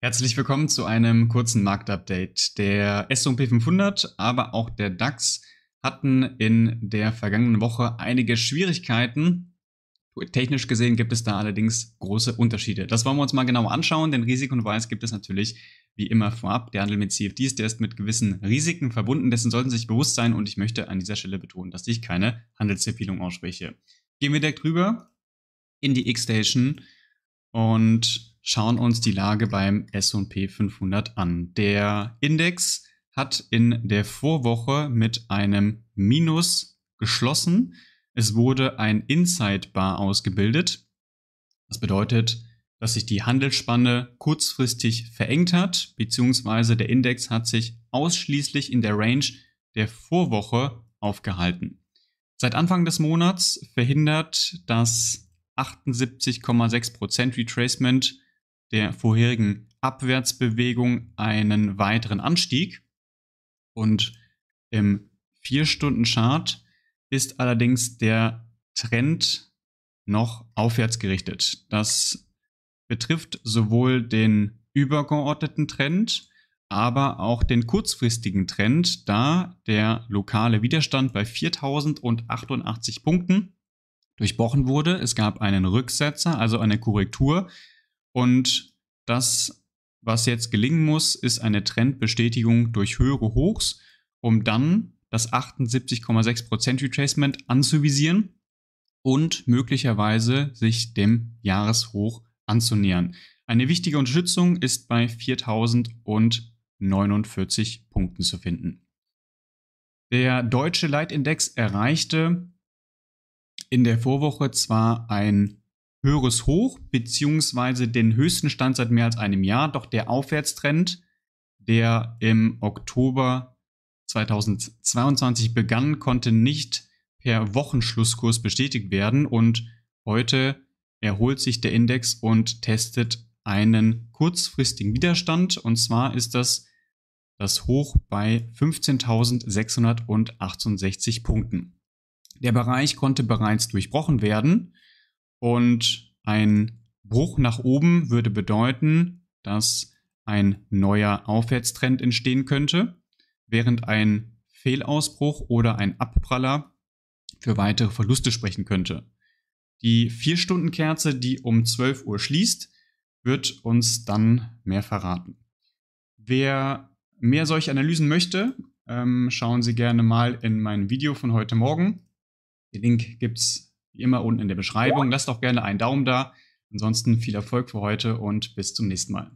Herzlich willkommen zu einem kurzen Marktupdate. Der S&P 500, aber auch der DAX hatten in der vergangenen Woche einige Schwierigkeiten. Technisch gesehen gibt es da allerdings große Unterschiede. Das wollen wir uns mal genau anschauen, denn Risikohinweis gibt es natürlich wie immer vorab. Der Handel mit CFDs, der ist mit gewissen Risiken verbunden, dessen sollten Sie sich bewusst sein und ich möchte an dieser Stelle betonen, dass ich keine Handelsempfehlung ausspreche. Gehen wir direkt rüber in die X-Station und schauen uns die Lage beim SP 500 an. Der Index hat in der Vorwoche mit einem Minus geschlossen. Es wurde ein Inside Bar ausgebildet. Das bedeutet, dass sich die Handelsspanne kurzfristig verengt hat, beziehungsweise der Index hat sich ausschließlich in der Range der Vorwoche aufgehalten. Seit Anfang des Monats verhindert das 78,6% Retracement der vorherigen Abwärtsbewegung einen weiteren Anstieg. Und im 4-Stunden-Chart ist allerdings der Trend noch aufwärts gerichtet. Das betrifft sowohl den übergeordneten Trend, aber auch den kurzfristigen Trend, da der lokale Widerstand bei 4088 Punkten durchbrochen wurde. Es gab einen Rücksetzer, also eine Korrektur und das, was jetzt gelingen muss, ist eine Trendbestätigung durch höhere Hochs, um dann das 78,6% Retracement anzuvisieren und möglicherweise sich dem Jahreshoch anzunähern. Eine wichtige Unterstützung ist bei 4049 Punkten zu finden. Der deutsche Leitindex erreichte in der Vorwoche zwar ein höheres Hoch bzw. den höchsten Stand seit mehr als einem Jahr. Doch der Aufwärtstrend, der im Oktober 2022 begann, konnte nicht per Wochenschlusskurs bestätigt werden und heute erholt sich der Index und testet einen kurzfristigen Widerstand und zwar ist das das Hoch bei 15.668 Punkten. Der Bereich konnte bereits durchbrochen werden und ein Bruch nach oben würde bedeuten, dass ein neuer Aufwärtstrend entstehen könnte, während ein Fehlausbruch oder ein Abpraller für weitere Verluste sprechen könnte. Die 4-Stunden-Kerze, die um 12 Uhr schließt, wird uns dann mehr verraten. Wer mehr solche Analysen möchte, ähm, schauen Sie gerne mal in mein Video von heute Morgen. Den Link gibt es wie immer unten in der Beschreibung. Lasst auch gerne einen Daumen da. Ansonsten viel Erfolg für heute und bis zum nächsten Mal.